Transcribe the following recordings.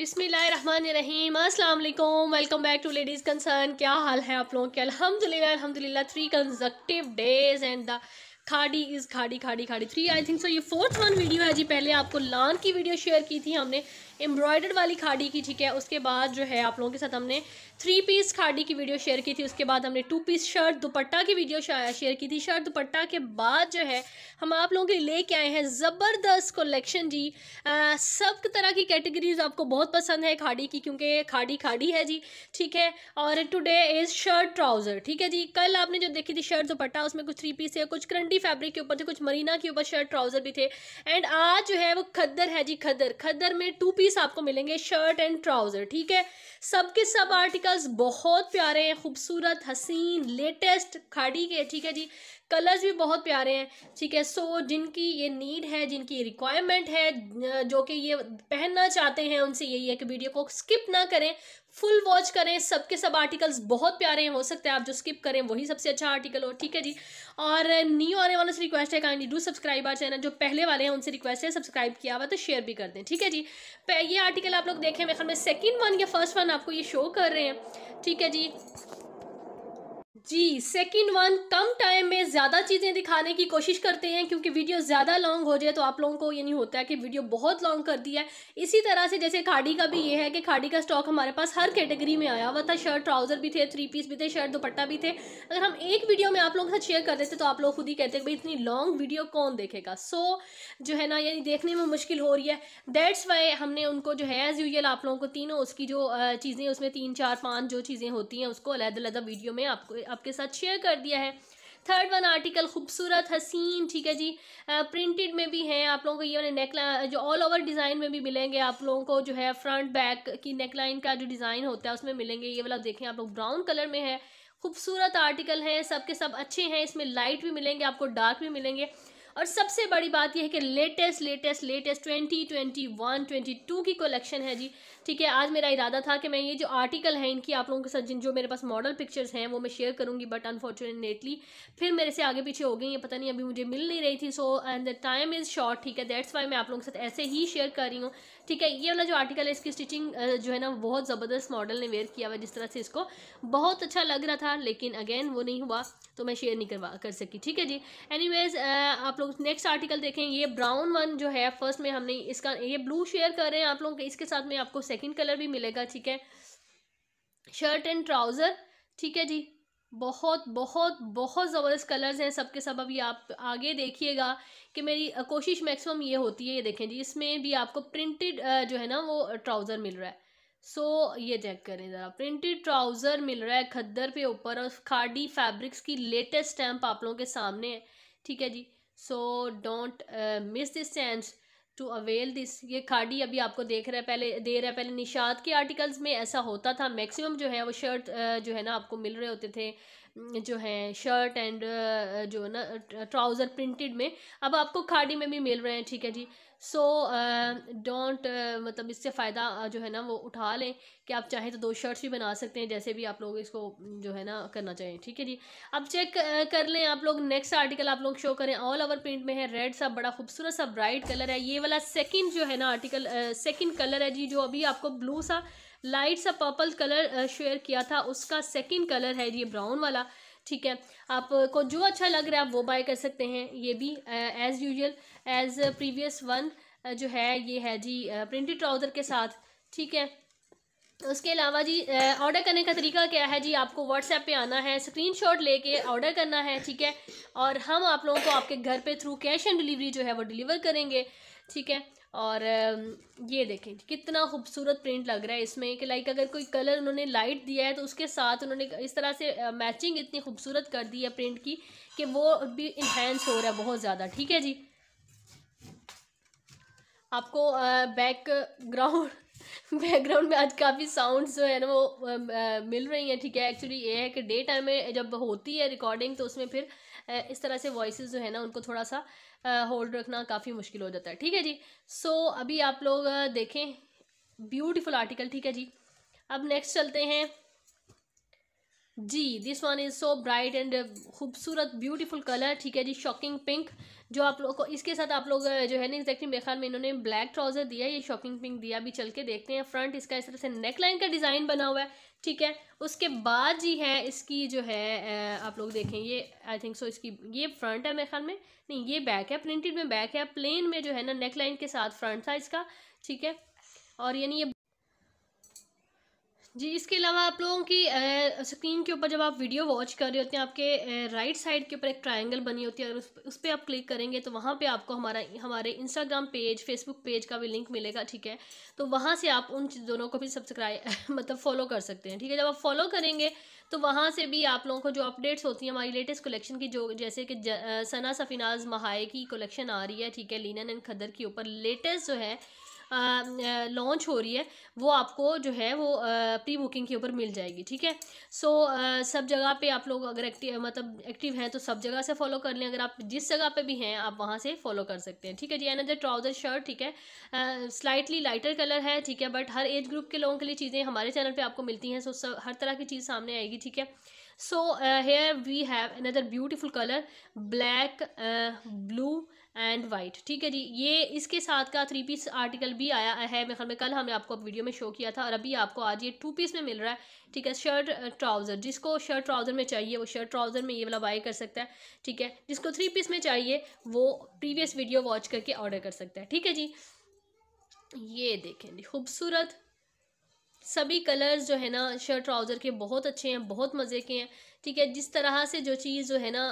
बिसमीम अल्लाम welcome back to ladies concern क्या हाल है आप लोगों के अल्हम्दुलिल्लाह अल्हम्दुलिल्लाह three conjunctive days and the khadi is khadi khadi खाड़ी थ्री आई थिंक सो ये फोर्थ वन वीडियो है जी पहले आपको लान की वीडियो शेयर की थी हमने एम्ब्रॉयडर्ड वाली खाड़ी की ठीक है उसके बाद जो है आप लोगों के साथ हमने थ्री पीस खाड़ी की वीडियो शेयर की थी उसके बाद हमने टू पीस शर्ट दुपट्टा की वीडियो शेयर की थी शर्ट दुपट्टा के बाद जो है हम आप लोगों के लिए लेके आए हैं ज़बरदस्त कलेक्शन जी आ, सब तरह की कैटेगरीज आपको बहुत पसंद है खाड़ी की क्योंकि खाड़ी खाड़ी है जी ठीक है और टुडे इज़ शर्ट ट्राउज़र ठीक है जी कल आपने जो देखी थी शर्ट दुपट्टा उसमें कुछ थ्री पीस है कुछ करंटी फैब्रिक के ऊपर थे कुछ मरीना के ऊपर शर्ट ट्राउज़र भी थे एंड आज जो है वो खद्दर है जी खद्दर खद्दर में टू पीस पीस आपको मिलेंगे शर्ट एंड ट्राउज़र ठीक है सब के सब आर्टिकल्स बहुत प्यारे हैं खूबसूरत हसीन लेटेस्ट खाड़ी के ठीक है जी कलर्स भी बहुत प्यारे हैं ठीक है सो so, जिनकी ये नीड है जिनकी रिक्वायरमेंट है जो कि ये पहनना चाहते हैं उनसे यही है कि वीडियो को स्किप ना करें फुल वॉच करें सबके सब आर्टिकल्स बहुत प्यारे हैं हो सकता है आप जो स्किप करें वही सबसे अच्छा आर्टिकल हो ठीक है जी और न्यू आने वालों से रिक्वेस्ट है kindly do subscribe our channel जो पहले वाले हैं उनसे रिक्वेस्ट है सब्सक्राइब किया हुआ तो शेयर भी कर दें ठीक है जी ये आर्टिकल आप लोग देखें मेरे ख्याल में सेकेंड वन या फर्स्ट वन आपको ये शो कर रहे हैं ठीक है जी जी सेकंड वन कम टाइम में ज़्यादा चीज़ें दिखाने की कोशिश करते हैं क्योंकि वीडियो ज़्यादा लॉन्ग हो जाए तो आप लोगों को ये नहीं होता है कि वीडियो बहुत लॉन्ग कर दिया है इसी तरह से जैसे खाड़ी का भी ये है कि खाड़ी का स्टॉक हमारे पास हर कैटेगरी में आया हुआ था शर्ट ट्राउज़र भी थे थ्री पीस भी थे शर्ट दुपट्टा भी थे अगर हम एक वीडियो में आप लोगों के साथ शेयर कर देते तो आप लोग खुद ही कहते भाई इतनी लॉन्ग वीडियो कौन देखेगा सो so, जो है ना यानी देखने में मुश्किल हो रही है दैट्स वाई हमने उनको जो है एज़ यूजल आप लोगों को तीनों उसकी जो चीज़ें उसमें तीन चार पाँच जो चीज़ें होती हैं उसको अलहदा वीडियो में आपको आपके साथ शेयर कर दिया है थर्ड वन आर्टिकल खूबसूरत हसीन ठीक है जी प्रिंटेड में भी हैं आप लोगों को ये वाले नेकला जो ऑल ओवर डिज़ाइन में भी मिलेंगे आप लोगों को जो है फ्रंट बैक की नेकलाइन का जो डिज़ाइन होता है उसमें मिलेंगे ये वाला देखें आप लोग ब्राउन कलर में है खूबसूरत आर्टिकल हैं सबके सब अच्छे हैं इसमें लाइट भी मिलेंगे आपको डार्क भी मिलेंगे और सबसे बड़ी बात यह है कि latest latest latest twenty twenty one twenty two की कलेक्शन है जी ठीक है आज मेरा इरादा था कि मैं ये जो आर्टिकल है इनकी आप लोगों के साथ जिन जो मेरे पास मॉडल पिक्चर्स हैं वो मैं शेयर करूँगी बट अनफॉर्चुनेटली फिर मेरे से आगे पीछे हो गई है पता नहीं अभी मुझे मिल नहीं रही थी so and the time is short ठीक है दैट्स वाई मैं आप लोगों के साथ ऐसे ही शेयर कर रही हूँ ठीक है ये वाला जो आर्टिकल है इसकी स्टिचिंग जो है ना बहुत ज़बरदस्त मॉडल ने वेयर किया हुआ जिस तरह से इसको बहुत अच्छा लग रहा था लेकिन अगेन वो नहीं हुआ तो मैं शेयर नहीं करवा कर सकी ठीक है जी एनीवेज आप लोग नेक्स्ट आर्टिकल देखें ये ब्राउन वन जो है फर्स्ट में हमने इसका ये ब्लू शेयर कर रहे हैं आप लोगों के इसके साथ में आपको सेकंड कलर भी मिलेगा ठीक है शर्ट एंड ट्राउज़र ठीक है जी बहुत बहुत बहुत ज़बरदस्त कलर्स हैं सबके सब अभी आप आगे देखिएगा कि मेरी कोशिश मैक्सिमम ये होती है ये देखें जी इसमें भी आपको प्रिंटेड जो है ना वो ट्राउज़र मिल रहा है सो so, ये चेक करें ज़रा प्रिंटेड ट्राउज़र मिल रहा है खद्दर पे ऊपर और खाडी फैब्रिक्स की लेटेस्ट स्टैम्प आप लोगों के सामने है ठीक है जी so don't miss this chance to avail this ये खाड़ी अभी आपको देख रहा है पहले दे रहा है पहले निषाद के आर्टिकल्स में ऐसा होता था मैक्सिमम जो है वो शर्ट जो है ना आपको मिल रहे होते थे जो है शर्ट एंड जो है ना ट्राउज़र प्रिंटेड में अब आपको खाड़ी में भी मिल रहे हैं ठीक है जी सो डोंट uh, uh, मतलब इससे फ़ायदा जो है ना वो उठा लें कि आप चाहें तो दो शर्ट्स भी बना सकते हैं जैसे भी आप लोग इसको जो है ना करना चाहिए ठीक है जी अब चेक कर लें आप लोग नेक्स्ट आर्टिकल आप लोग शो करें ऑल ओवर प्रिंट में है रेड सा बड़ा खूबसूरत सा ब्राइट कलर है ये वाला सेकेंड जो है ना आर्टिकल सेकेंड कलर है जी जो अभी आपको ब्लू सा लाइट सा पर्पल कलर शेयर किया था उसका सेकेंड कलर है ये ब्राउन वाला ठीक है आपको जो अच्छा लग रहा है आप वो बाय कर सकते हैं ये भी as usual as previous one जो है ये है जी प्रिंटेड ट्राउज़र के साथ ठीक है उसके अलावा जी ऑर्डर करने का तरीका क्या है जी आपको व्हाट्सएप पे आना है स्क्रीनशॉट लेके ऑर्डर करना है ठीक है और हम आप लोगों को आपके घर पे थ्रू कैश ऑन डिलीवरी जो है वो डिलीवर करेंगे ठीक है और ये देखें कितना खूबसूरत प्रिंट लग रहा है इसमें कि लाइक अगर कोई कलर उन्होंने लाइट दिया है तो उसके साथ उन्होंने इस तरह से मैचिंग इतनी खूबसूरत कर दी है प्रिंट की कि वो भी इन्हेंस हो रहा है बहुत ज़्यादा ठीक है जी आपको बैकग्राउंड बैकग्राउंड में आज काफ़ी साउंड्स जो है ना वो आ, मिल रही हैं ठीक है एक्चुअली ये है कि डे टाइम में जब होती है रिकॉर्डिंग तो उसमें फिर इस तरह से वॉइस जो है ना उनको थोड़ा सा होल्ड रखना काफ़ी मुश्किल हो जाता है ठीक है जी सो so, अभी आप लोग देखें ब्यूटीफुल आर्टिकल ठीक है जी अब नेक्स्ट चलते हैं जी this one is so bright and खूबसूरत ब्यूटीफुल कलर ठीक है जी शॉकिंग पिंक जो आप लोग को इसके साथ आप लोग जो है ना एग्जैक्टली मेरे ख्याल में इन्होंने ब्लैक ट्राउजर दिया ये शॉकिंग पिंक दिया अभी चल के देखते हैं फ्रंट इसका इस तरह से नेक लाइन का डिज़ाइन बना हुआ है ठीक है उसके बाद जी है इसकी जो है आप लोग देखें ये आई थिंक सो इसकी ये फ्रंट है मेरे ख्याल में नहीं ये बैक है प्रिंटेड में बैक है प्लेन में जो है ना नेक लाइन के साथ फ्रंट था इसका ठीक है और यानी ये जी इसके अलावा आप लोगों की स्क्रीन के ऊपर जब आप वीडियो वॉच कर रहे होते हैं आपके राइट साइड के ऊपर एक ट्रायंगल बनी होती है और उस उस पर आप क्लिक करेंगे तो वहाँ पे आपको हमारा हमारे इंस्टाग्राम पेज फेसबुक पेज का भी लिंक मिलेगा ठीक है तो वहाँ से आप उन दोनों को भी सब्सक्राइब मतलब फॉलो कर सकते हैं ठीक है जब आप फॉलो करेंगे तो वहाँ से भी आप लोगों को जो अपडेट्स होती हैं हमारी लेटेस्ट कलेक्शन की जो जैसे कि सना सफिनाज महाए की कलेक्शन आ रही है ठीक है लीन एंड खदर के ऊपर लेटेस्ट जो है लॉन्च हो रही है वो आपको जो है वो प्री बुकिंग के ऊपर मिल जाएगी ठीक है सो सब जगह पे आप लोग अगर एक्टिव मतलब एक्टिव हैं तो सब जगह से फॉलो कर लें अगर आप जिस जगह पे भी हैं आप वहाँ से फॉलो कर सकते हैं ठीक है जी एनदर ट्राउज़र शर्ट ठीक है स्लाइटली लाइटर कलर है ठीक है बट हर एज ग्रुप के लोगों के लिए चीज़ें हमारे चैनल पर आपको मिलती हैं सो सब हर तरह की चीज़ सामने आएगी ठीक है so here we have another beautiful colour black blue and white ठीक है जी ये इसके साथ का थ्री पीस आर्टिकल भी आया है मेरे ख्याल में कल हमने आपको वीडियो में शो किया था और अभी आपको आज ये टू पीस में मिल रहा है ठीक है शर्ट ट्राउज़र uh, जिसको शर्ट ट्राउज़र में चाहिए वो शर्ट ट्राउज़र में ये वाला बाय कर सकता है ठीक है जिसको थ्री पीस में चाहिए वो प्रीवियस वीडियो वॉच करके ऑर्डर कर सकता है ठीक है जी ये देखें जी खूबसूरत सभी कलर्स जो है ना शर्ट ट्राउज़र के बहुत अच्छे हैं बहुत मज़े के हैं ठीक है जिस तरह से जो चीज़ जो है ना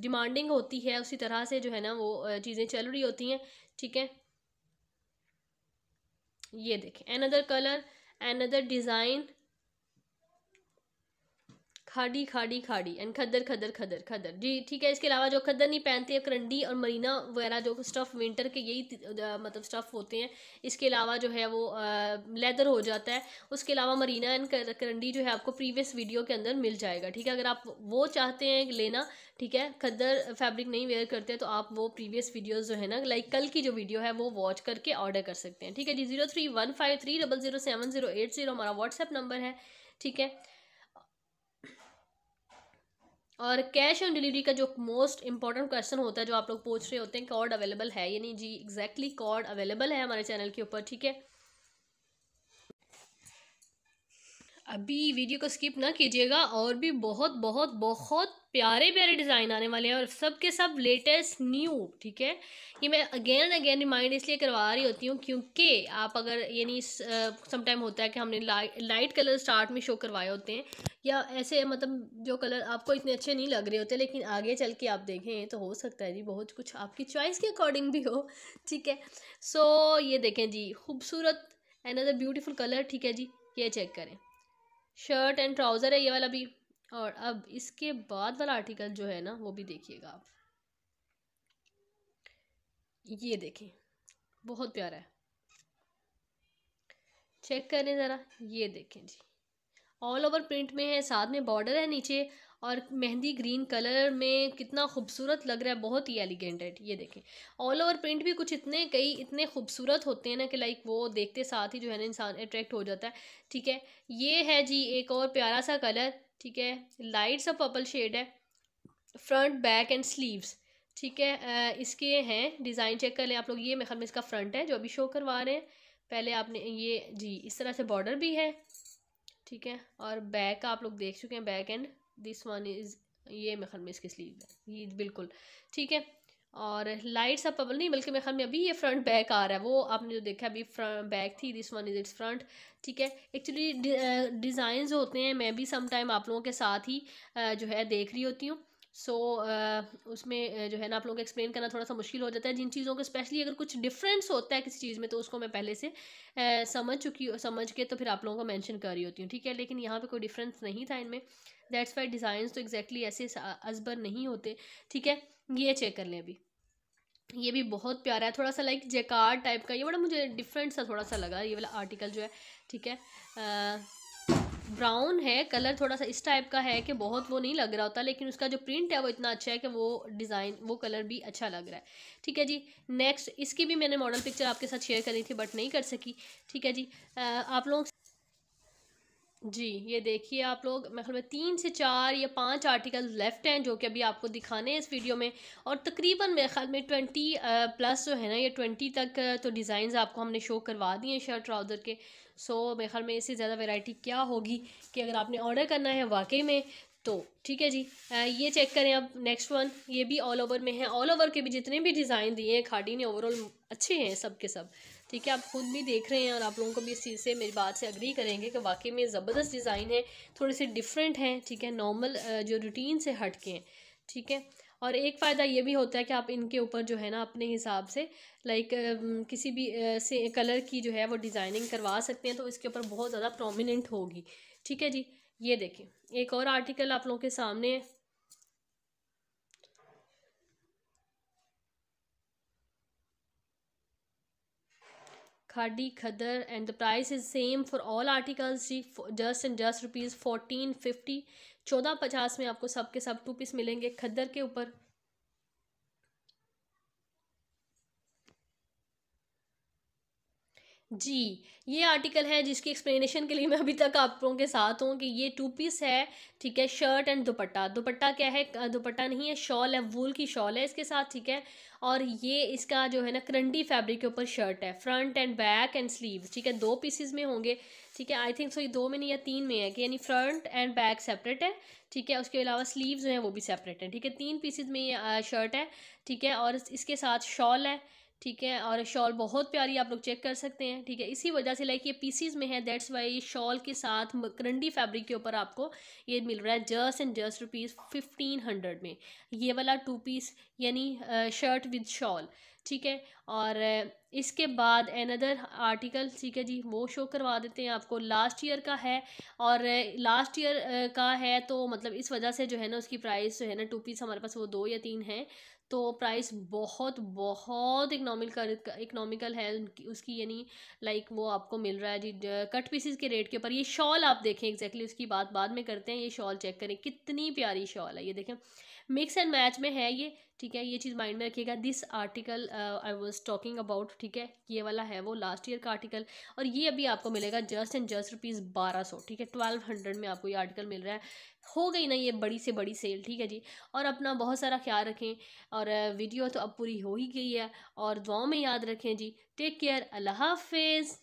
डिमांडिंग होती है उसी तरह से जो है ना वो चीज़ें चल रही होती हैं ठीक है ये देखें अनदर कलर अनदर डिज़ाइन खाड़ी खाड़ी खाड़ी एंड खदर खदर खदर खदर जी ठीक है इसके अलावा जो खदर नहीं पहनते हैं करंडी और मरीना वगैरह जो स्टफ़ विंटर के यही मतलब स्टफ़ होते हैं इसके अलावा जो है वो लेदर हो जाता है उसके अलावा मरीना एंड करंडी जो है आपको प्रीवियस वीडियो के अंदर मिल जाएगा ठीक है अगर आप वो चाहते हैं लेना ठीक है खदर फैब्रिक नहीं वेयर करते तो आप वो प्रीवियस वीडियोज़ जो है ना लाइक कल की जो वीडियो है वो वॉच करके ऑर्डर कर सकते हैं ठीक है जी zero three one five three double zero seven zero eight zero हमारा व्हाट्सएप नंबर है ठीक है और कैश ऑन डिलीवरी का जो मोस्ट इंपॉर्टेंट क्वेश्चन होता है जो आप लोग पूछ रहे होते हैं कॉर्ड अवेलेबल है यानी जी एग्जैक्टली exactly कॉर्ड अवेलेबल है हमारे चैनल के ऊपर ठीक है अभी वीडियो को स्किप ना कीजिएगा और भी बहुत बहुत बहुत प्यारे प्यारे डिज़ाइन आने वाले हैं और सब के सब लेटेस्ट न्यू ठीक है ये मैं अगेन एंड अगेन रिमाइंड इसलिए करवा रही होती हूँ क्योंकि आप अगर यानी समटाइम होता है कि हमने लाइट लाइट कलर स्टार्ट में शो करवाए होते हैं या ऐसे मतलब जो कलर आपको इतने अच्छे नहीं लग रहे होते लेकिन आगे चल के आप देखें तो हो सकता है जी बहुत कुछ आपकी चॉइस के अकॉर्डिंग भी हो ठीक है सो so, ये देखें जी खूबसूरत एंड अदर ब्यूटीफुल कलर ठीक है जी ये चेक करें शर्ट एंड ट्राउज़र है ये वाला भी और अब इसके बाद वाला आर्टिकल जो है ना वो भी देखिएगा आप ये देखें बहुत प्यारा है चेक करें ज़रा ये देखें जी ऑल ओवर प्रिंट में है साथ में बॉर्डर है नीचे और मेहंदी ग्रीन कलर में कितना खूबसूरत लग रहा है बहुत ही एलिगेंट है ये देखें ऑल ओवर प्रिंट भी कुछ इतने कई इतने खूबसूरत होते हैं ना कि लाइक वो देखते साथ ही जो है ना इंसान अट्रैक्ट हो जाता है ठीक है ये है जी एक और प्यारा सा कलर ठीक है लाइट सा पर्पल शेड है फ्रंट बैक एंड स्लीव्स ठीक है इसके हैं डिज़ाइन चेक कर लें आप लोग ये मेरे ख्याल में इसका फ्रंट है जो अभी शो करवा रहे हैं पहले आपने ये जी इस तरह से बॉर्डर भी है ठीक है और बैक आप लोग देख चुके हैं back and this one is ये मेरे ख्याल में इसकी स्लीव है ये बिल्कुल ठीक है और लाइट्स पबल नहीं बल्कि मेरे ख्याल में अभी ये फ्रंट बैक आ रहा है वो आपने जो देखा अभी बैक थी this one is it's front ठीक है एक्चुअली डिज़ाइन होते हैं मैं भी सम टाइम आप लोगों के साथ ही जो है देख रही होती हूँ सो so, uh, उसमें uh, जो है ना आप लोगों को एक्सप्लेन करना थोड़ा सा मुश्किल हो जाता है जिन चीज़ों का स्पेशली अगर कुछ डिफरेंस होता है किसी चीज़ में तो उसको मैं पहले से uh, समझ चुकी समझ के तो फिर आप लोगों को मैंशन कर रही होती हूँ ठीक है लेकिन यहाँ पे कोई डिफरेंस नहीं था इनमें दैट्स वाई डिज़ाइन तो एग्जैक्टली exactly ऐसे असबर नहीं होते ठीक है ये चेक कर लें अभी ये भी बहुत प्यारा है थोड़ा सा लाइक जेकार टाइप का ये बड़ा मुझे डिफरेंट सा थोड़ा सा लगा ये वाला आर्टिकल जो है ठीक है आ, ब्राउन है कलर थोड़ा सा इस टाइप का है कि बहुत वो नहीं लग रहा होता लेकिन उसका जो प्रिंट है वो इतना अच्छा है कि वो डिज़ाइन वो कलर भी अच्छा लग रहा है ठीक है जी नेक्स्ट इसकी भी मैंने मॉडल पिक्चर आपके साथ शेयर करी थी बट नहीं कर सकी ठीक है जी आ, आप लोग जी ये देखिए आप लोग मेरे ख्याल में तीन से चार या पांच आर्टिकल लेफ्ट हैं जो कि अभी आपको दिखाने हैं इस वीडियो में और तकरीबन मेरे ख्याल में ट्वेंटी प्लस जो है ना ये ट्वेंटी तक तो डिज़ाइन आपको हमने शो करवा दिए हैं शर्ट ट्राउज़र के सो मेरे ख्याल में इससे ज़्यादा वेराइटी क्या होगी कि अगर आपने ऑर्डर करना है वाकई में तो ठीक है जी आ, ये चेक करें अब नेक्स्ट वन ये भी ऑल ओवर में है ऑल ओवर के भी जितने भी डिज़ाइन दिए हैं खाडी ने ओवरऑल अच्छे हैं सब के सब ठीक है आप खुद भी देख रहे हैं और आप लोगों को भी इस चीज़ से मेरी बात से अग्री करेंगे कि वाकई में ज़बरदस्त डिज़ाइन है थोड़े से डिफरेंट हैं ठीक है नॉर्मल जो रूटीन से हट के हैं ठीक है और एक फ़ायदा ये भी होता है कि आप इनके ऊपर जो है ना अपने हिसाब से लाइक किसी भी से कलर की जो है वो डिज़ाइनिंग करवा सकते हैं तो इसके ऊपर बहुत ज़्यादा प्रोमिनेंट होगी ठीक है जी ये देखें एक और आर्टिकल आप लोगों के सामने khadi khaddar and the price is same for all articles जी just and just rupees fourteen fifty चौदह पचास में आपको सब के सब टू पीस मिलेंगे खदर के ऊपर जी ये आर्टिकल है जिसकी एक्सप्लेनेशन के लिए मैं अभी तक आप लोगों के साथ हूँ कि ये टू पीस है ठीक है शर्ट एंड दुपट्टा दुपट्टा क्या है दुपट्टा नहीं है शॉल है वूल की शॉल है इसके साथ ठीक है और ये इसका जो है ना करंडी फैब्रिक के ऊपर शर्ट है front and back and sleeve ठीक है दो पीसीज में होंगे ठीक है आई थिंक सो ये दो में नहीं या तीन में है कि यानी फ्रंट एंड बैक सेपरेट है ठीक है उसके अलावा स्लीव जो है वो भी सेपरेट हैं ठीक है तीन पीसीज में ये शर्ट है ठीक है और इसके साथ शॉल है ठीक है और शॉल बहुत प्यारी आप लोग चेक कर सकते हैं ठीक है इसी वजह से लाइक ये पीसीज में है दैट्स वाई ये शॉल के साथ करंडी फैब्रिक के ऊपर आपको ये मिल रहा है just and just rupees fifteen hundred में ये वाला टू पीस यानी शर्ट विद शॉल ठीक है और इसके बाद अनदर आर्टिकल ठीक है जी वो शो करवा देते हैं आपको लास्ट ईयर का है और लास्ट ईयर का है तो मतलब इस वजह से जो है ना उसकी प्राइस जो है ना टू पीस हमारे पास वो दो या तीन हैं तो प्राइस बहुत बहुत इकनॉमिकल इकनॉमिकल है उनकी उसकी यानी लाइक वो आपको मिल रहा है जी कट पीसेस के रेट के ऊपर ये शॉल आप देखें एग्जैक्टली उसकी बात बाद में करते हैं ये शॉल चेक करें कितनी प्यारी शॉल है ये देखें मिक्स एंड मैच में है ये ठीक है ये चीज़ माइंड में रखिएगा this article I was talking about ठीक है ये वाला है वो लास्ट ईयर का आर्टिकल और ये अभी आपको मिलेगा जस्ट एंड जस्ट रुपीज़ बारह सौ ठीक है ट्वेल्व हंड्रेड में आपको ये आर्टिकल मिल रहा है हो गई ना ये बड़ी से बड़ी सेल ठीक है जी और अपना बहुत सारा ख्याल रखें और वीडियो uh, तो अब पूरी हो ही गई है और दुआओं में याद रखें जी टेक केयर अल्लाह हाफिज़